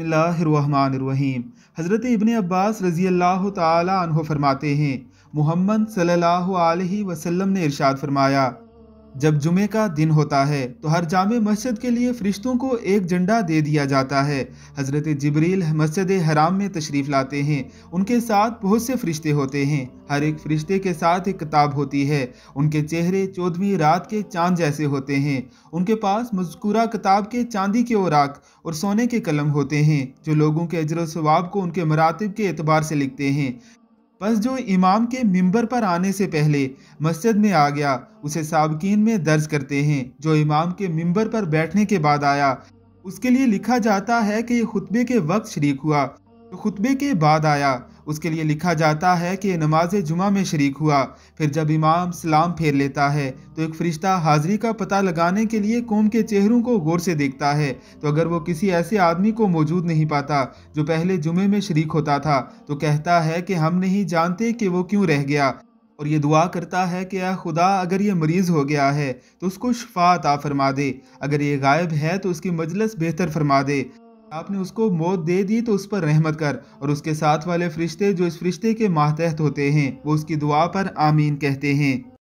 बसमिल्लाम हज़रत इबन अब्बास रज़ी अल्लाह तरमाते फरमाते हैं मोहम्मद सल्ला वसम ने इरशाद फरमाया जब जुमे का दिन होता है तो हर जाम मस्जिद के लिए फरिश्तों को एक झंडा दे दिया जाता है हज़रत जबरील मस्जिद हराम में तशरीफ़ लाते हैं उनके साथ बहुत से फरिश्ते होते हैं हर एक फरिश्ते के साथ एक किताब होती है उनके चेहरे चौदहवीं रात के चांद जैसे होते हैं उनके पास मजकूरा किताब के चांदी के औराक और सोने के कलम होते हैं जो लोगों के अजर स्वाब को उनके मरातब के अतबार से लिखते हैं बस जो इमाम के मिंबर पर आने से पहले मस्जिद में आ गया उसे सबकिन में दर्ज करते हैं जो इमाम के मिंबर पर बैठने के बाद आया उसके लिए लिखा जाता है कि ये खुतबे के वक्त शरीक हुआ तो खुतबे के बाद आया उसके लिए लिखा जाता है कि नमाज जुमा में शरीक हुआ फिर जब इमाम सलाम फेर लेता है तो एक फ़रिश्ता हाजिरी का पता लगाने के लिए कौम के चेहरों को गौर से देखता है तो अगर वो किसी ऐसे आदमी को मौजूद नहीं पाता जो पहले जुमे में शरीक होता था तो कहता है कि हम नहीं जानते कि वो क्यों रह गया और ये दुआ करता है कि अः खुदा अगर ये मरीज़ हो गया है तो उसको शफा अता फरमा दे अगर ये गायब है तो उसकी मजलस बेहतर फरमा दे आपने उसको मौत दे दी तो उस पर रहमत कर और उसके साथ वाले फरिश्ते जो इस फरिश्ते के मातहत होते हैं वो उसकी दुआ पर आमीन कहते हैं